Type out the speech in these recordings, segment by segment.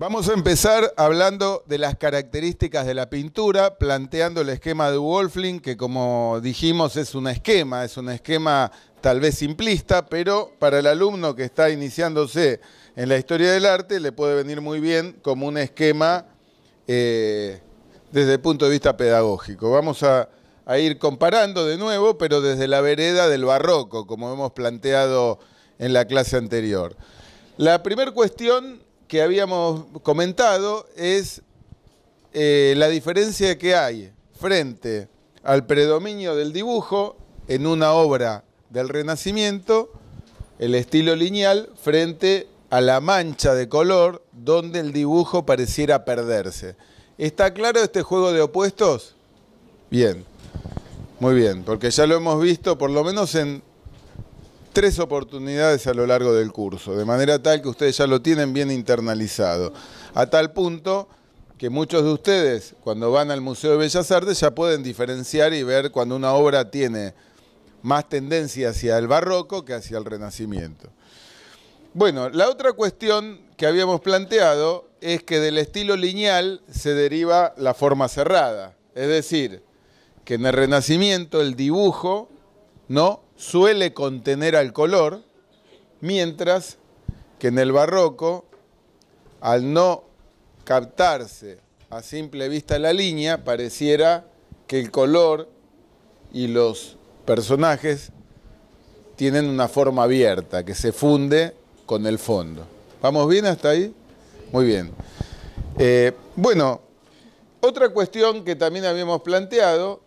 Vamos a empezar hablando de las características de la pintura, planteando el esquema de Wolfling, que como dijimos es un esquema, es un esquema tal vez simplista, pero para el alumno que está iniciándose en la historia del arte le puede venir muy bien como un esquema eh, desde el punto de vista pedagógico. Vamos a, a ir comparando de nuevo, pero desde la vereda del barroco, como hemos planteado en la clase anterior. La primera cuestión que habíamos comentado es eh, la diferencia que hay frente al predominio del dibujo en una obra del Renacimiento, el estilo lineal, frente a la mancha de color donde el dibujo pareciera perderse. ¿Está claro este juego de opuestos? Bien, muy bien, porque ya lo hemos visto por lo menos en tres oportunidades a lo largo del curso, de manera tal que ustedes ya lo tienen bien internalizado, a tal punto que muchos de ustedes cuando van al Museo de Bellas Artes ya pueden diferenciar y ver cuando una obra tiene más tendencia hacia el barroco que hacia el renacimiento. Bueno, la otra cuestión que habíamos planteado es que del estilo lineal se deriva la forma cerrada, es decir, que en el Renacimiento el dibujo no suele contener al color, mientras que en el barroco, al no captarse a simple vista la línea, pareciera que el color y los personajes tienen una forma abierta, que se funde con el fondo. ¿Vamos bien hasta ahí? Muy bien. Eh, bueno, otra cuestión que también habíamos planteado,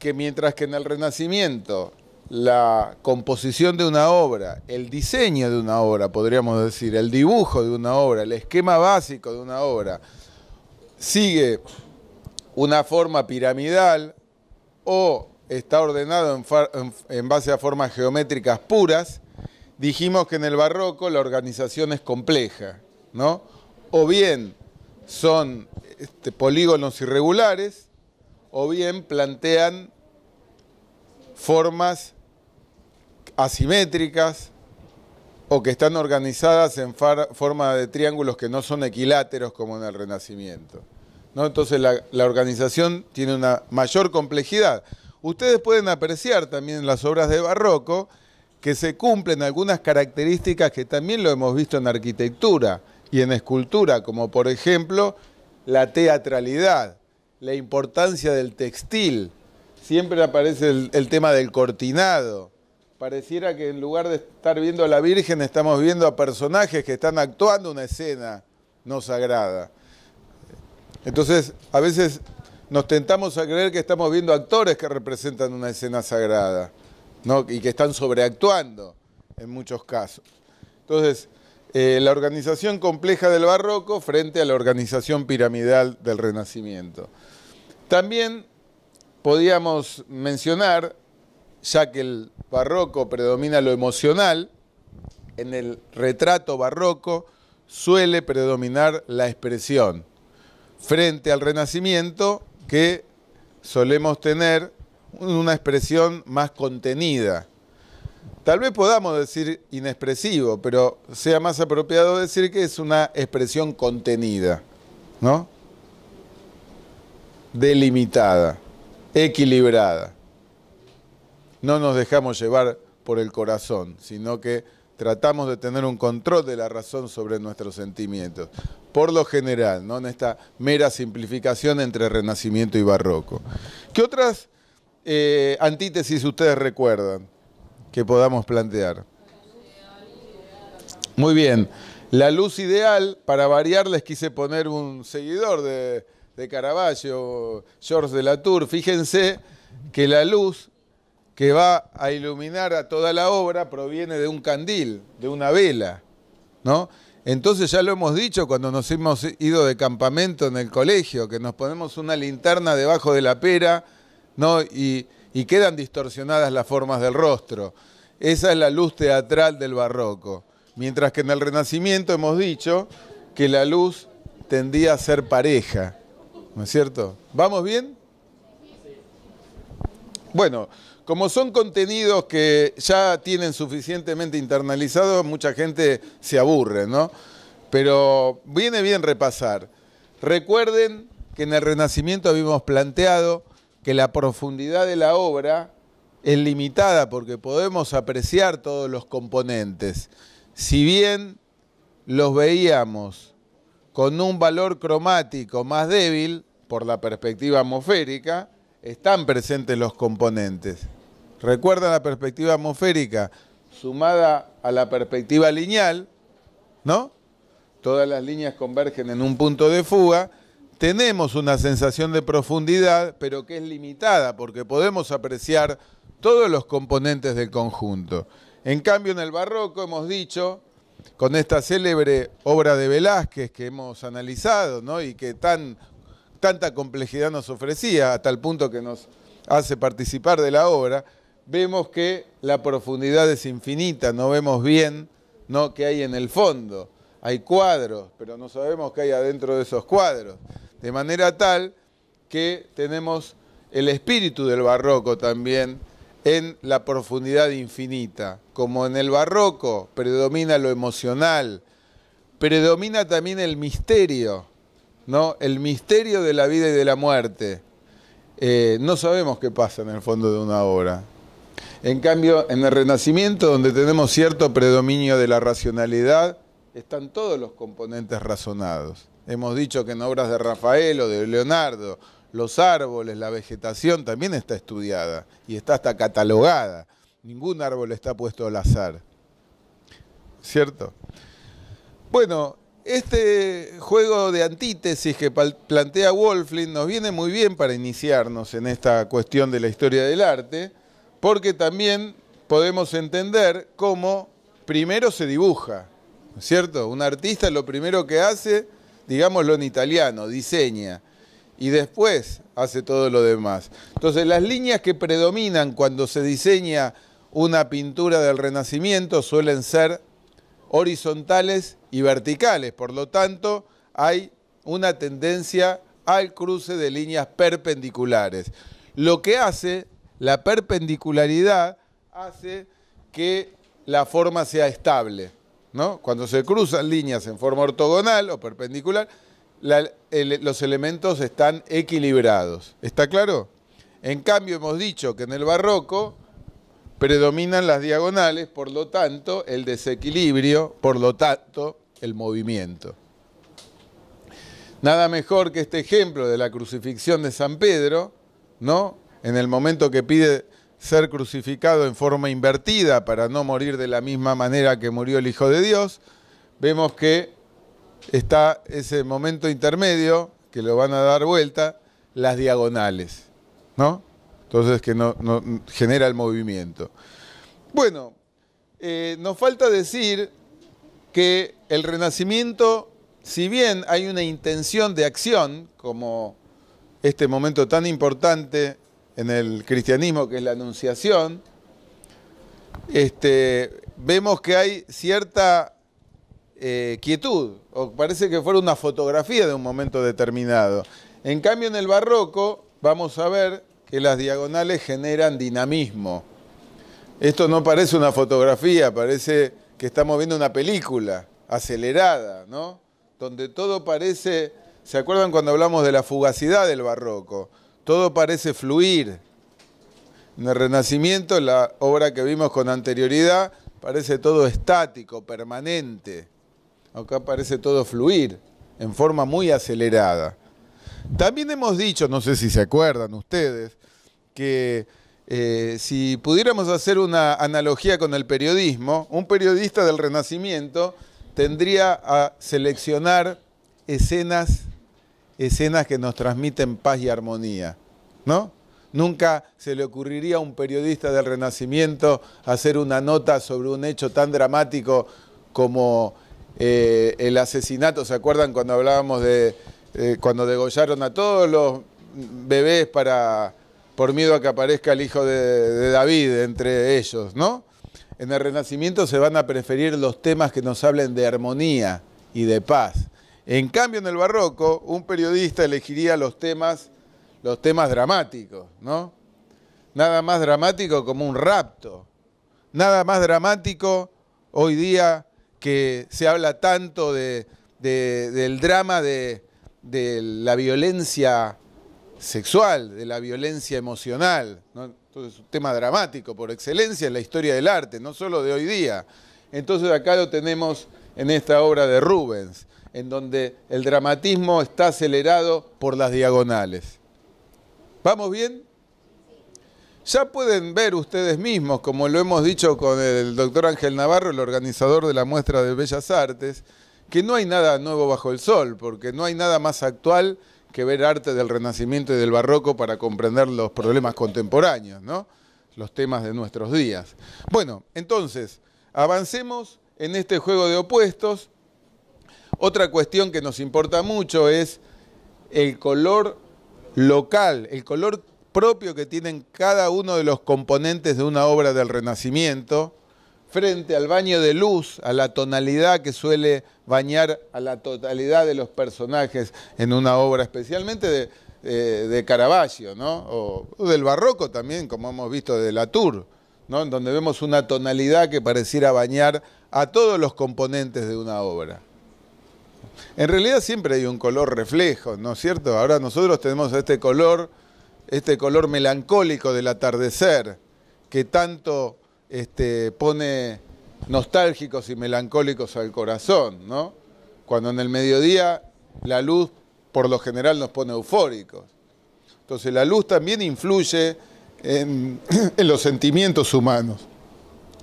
que mientras que en el Renacimiento la composición de una obra, el diseño de una obra, podríamos decir, el dibujo de una obra, el esquema básico de una obra, sigue una forma piramidal o está ordenado en, base a formas geométricas puras, dijimos que en el barroco la organización es compleja, ¿no? O bien son este, polígonos irregulares, o bien plantean formas asimétricas o que están organizadas en forma de triángulos que no son equiláteros como en el Renacimiento. Entonces la, organización tiene una mayor complejidad. Ustedes pueden apreciar también en las obras de barroco que se cumplen algunas características que también lo hemos visto en arquitectura y en escultura, como por ejemplo la teatralidad, la importancia del textil, siempre aparece el tema del cortinado, Pareciera que en lugar de estar viendo a la Virgen, estamos viendo a personajes que están actuando una escena no sagrada. Entonces, a veces nos tentamos a creer que estamos viendo actores que representan una escena sagrada ¿no? y que están sobreactuando en muchos casos. Entonces, eh, la organización compleja del barroco frente a la organización piramidal del renacimiento. También podíamos mencionar ya que el barroco predomina lo emocional, en el retrato barroco suele predominar la expresión, frente al renacimiento que solemos tener una expresión más contenida. Tal vez podamos decir inexpresivo, pero sea más apropiado decir que es una expresión contenida, ¿no? Delimitada, equilibrada no nos dejamos llevar por el corazón, sino que tratamos de tener un control de la razón sobre nuestros sentimientos. Por lo general, ¿no? en esta mera simplificación entre Renacimiento y Barroco. ¿Qué otras eh, antítesis ustedes recuerdan que podamos plantear? Muy bien. La luz ideal, para variarles quise poner un seguidor de, Caravaggio, George de la Tour. Fíjense que la luz que va a iluminar a toda la obra proviene de un candil, de una vela, ¿no? Entonces ya lo hemos dicho cuando nos hemos ido de campamento en el colegio, que nos ponemos una linterna debajo de la pera, ¿no? y quedan distorsionadas las formas del rostro. Esa es la luz teatral del barroco. Mientras que en el Renacimiento hemos dicho que la luz tendía a ser pareja. ¿No es cierto? ¿Vamos bien? Bueno, como son contenidos que ya tienen suficientemente internalizados, mucha gente se aburre, ¿no? Pero viene bien repasar. Recuerden que en el Renacimiento habíamos planteado que la profundidad de la obra es limitada porque podemos apreciar todos los componentes. Si bien los veíamos con un valor cromático más débil por la perspectiva atmosférica, están presentes los componentes. Recuerda la perspectiva atmosférica sumada a la perspectiva lineal, ¿no? Todas las líneas convergen en un punto de fuga. Tenemos una sensación de profundidad, pero que es limitada porque podemos apreciar todos los componentes del conjunto. En cambio, en el barroco hemos dicho, con esta célebre obra de Velázquez que hemos analizado ¿no? y que tan tanta complejidad nos ofrecía, a tal punto que nos hace participar de la obra, vemos que la profundidad es infinita, no vemos bien ¿no? qué hay en el fondo. Hay cuadros, pero no sabemos qué hay adentro de esos cuadros. De manera tal que tenemos el espíritu del barroco también en la profundidad infinita. Como en el barroco predomina lo emocional, predomina también el misterio, ¿no? El misterio de la vida y de la muerte. Eh, no sabemos qué pasa en el fondo de una obra. En cambio, en el Renacimiento, donde tenemos cierto predominio de la racionalidad, están todos los componentes razonados. Hemos dicho que en obras de Rafael o de Leonardo, los árboles, la vegetación también está estudiada y está hasta catalogada. Ningún árbol está puesto al azar. ¿Cierto? Bueno, este juego de antítesis que plantea Wolflin nos viene muy bien para iniciarnos en esta cuestión de la historia del arte, porque también podemos entender cómo primero se dibuja, cierto? Un artista lo primero que hace, digámoslo en italiano, diseña, y después hace todo lo demás. Entonces las líneas que predominan cuando se diseña una pintura del Renacimiento suelen ser horizontales y verticales. Por lo tanto, hay una tendencia al cruce de líneas perpendiculares. Lo que hace la perpendicularidad hace que la forma sea estable. ¿no? Cuando se cruzan líneas en forma ortogonal o perpendicular, los elementos están equilibrados. ¿Está claro? En cambio, hemos dicho que en el barroco predominan las diagonales, por lo tanto, el desequilibrio, por lo tanto, el movimiento. Nada mejor que este ejemplo de la crucifixión de San Pedro, ¿no? En el momento que pide ser crucificado en forma invertida para no morir de la misma manera que murió el Hijo de Dios, vemos que está ese momento intermedio que lo van a dar vuelta, las diagonales, ¿no? Entonces que no, genera el movimiento. Bueno, eh, nos falta decir que el renacimiento, si bien hay una intención de acción, como este momento tan importante en el cristianismo que es la anunciación, este, vemos que hay cierta eh, quietud, o parece que fuera una fotografía de un momento determinado. En cambio, en el barroco vamos a ver que las diagonales generan dinamismo. Esto no parece una fotografía, parece que estamos viendo una película acelerada, ¿no? Donde todo parece, ¿se acuerdan cuando hablamos de la fugacidad del barroco? Todo parece fluir. En el Renacimiento, la obra que vimos con anterioridad, parece todo estático, permanente. Acá parece todo fluir en forma muy acelerada. También hemos dicho, no sé si se acuerdan ustedes, que eh, si pudiéramos hacer una analogía con el periodismo, un periodista del Renacimiento tendría a seleccionar escenas, escenas que nos transmiten paz y armonía, ¿no? Nunca se le ocurriría a un periodista del Renacimiento hacer una nota sobre un hecho tan dramático como eh, el asesinato. ¿Se acuerdan cuando hablábamos de eh, cuando degollaron a todos los bebés para por miedo a que aparezca el hijo de, David entre ellos, ¿no? En el Renacimiento se van a preferir los temas que nos hablen de armonía y de paz. En cambio, en el Barroco, un periodista elegiría los temas, los temas dramáticos, ¿no? Nada más dramático como un rapto. Nada más dramático hoy día que se habla tanto del drama de, de la violencia sexual, de la violencia emocional. ¿no? un tema dramático por excelencia en la historia del arte, no solo de hoy día. Entonces, acá lo tenemos en esta obra de Rubens, en donde el dramatismo está acelerado por las diagonales. ¿Vamos bien? Ya pueden ver ustedes mismos, como lo hemos dicho con el doctor Ángel Navarro, el organizador de la muestra de Bellas Artes, que no hay nada nuevo bajo el sol, porque no hay nada más actual que ver arte del Renacimiento y del Barroco para comprender los problemas contemporáneos, ¿no? los temas de nuestros días. Bueno, entonces, avancemos en este juego de opuestos. Otra cuestión que nos importa mucho es el color local, el color propio que tienen cada uno de los componentes de una obra del Renacimiento, frente al baño de luz, a la tonalidad que suele bañar a la totalidad de los personajes en una obra, especialmente eh, de, Caravaggio, ¿no? O, del barroco también, como hemos visto de Latour, ¿no? En donde vemos una tonalidad que pareciera bañar a todos los componentes de una obra. En realidad siempre hay un color reflejo, ¿no es cierto? Ahora nosotros tenemos este color, este color melancólico del atardecer, que tanto este, pone nostálgicos y melancólicos al corazón, ¿no? Cuando en el mediodía la luz por lo general nos pone eufóricos. Entonces la luz también influye en los sentimientos humanos.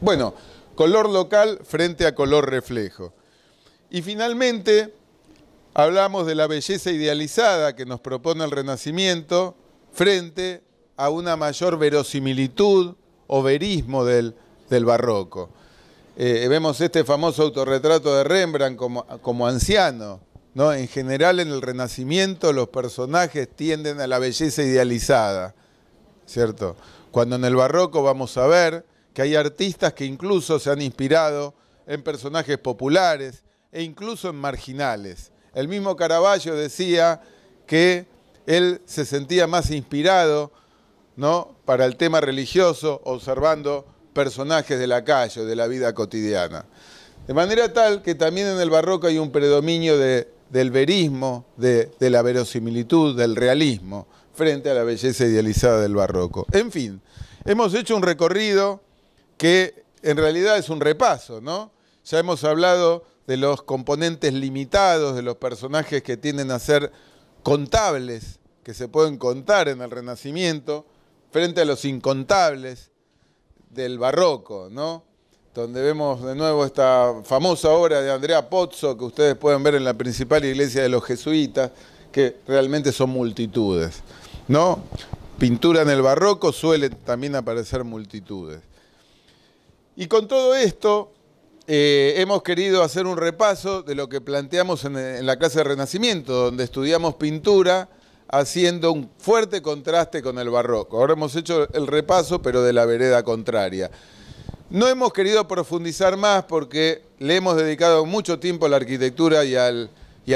Bueno, color local frente a color reflejo. Y finalmente, hablamos de la belleza idealizada que nos propone el Renacimiento frente a una mayor verosimilitud, overismo del, del barroco. Eh, vemos este famoso autorretrato de Rembrandt como, como anciano. ¿no? En general en el Renacimiento los personajes tienden a la belleza idealizada, ¿cierto? Cuando en el barroco vamos a ver que hay artistas que incluso se han inspirado en personajes populares e incluso en marginales. El mismo Caravaggio decía que él se sentía más inspirado ¿no? para el tema religioso, observando personajes de la calle, de la vida cotidiana. De manera tal que también en el barroco hay un predominio del verismo, de, de la verosimilitud, del realismo, frente a la belleza idealizada del barroco. En fin, hemos hecho un recorrido que en realidad es un repaso, ¿no? Ya hemos hablado de los componentes limitados, de los personajes que tienden a ser contables, que se pueden contar en el Renacimiento, frente a los incontables del barroco, ¿no? Donde vemos de nuevo esta famosa obra de Andrea Pozzo que ustedes pueden ver en la principal iglesia de los jesuitas, que realmente son multitudes, ¿no? Pintura en el barroco suele también aparecer multitudes. Y con todo esto, eh, hemos querido hacer un repaso de lo que planteamos en, en la clase de Renacimiento, donde estudiamos pintura haciendo un fuerte contraste con el barroco. Ahora hemos hecho el repaso, pero de la vereda contraria. No hemos querido profundizar más porque le hemos dedicado mucho tiempo a la arquitectura y, a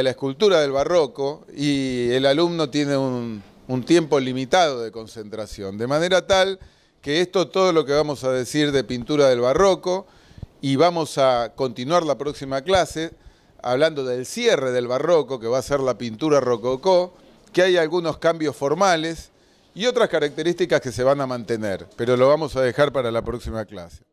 la escultura del barroco y el alumno tiene un, un tiempo limitado de concentración, de manera tal que esto, todo lo que vamos a decir de pintura del barroco, y vamos a continuar la próxima clase hablando del cierre del barroco, que va a ser la pintura rococó, que hay algunos cambios formales y otras características que se van a mantener, pero lo vamos a dejar para la próxima clase.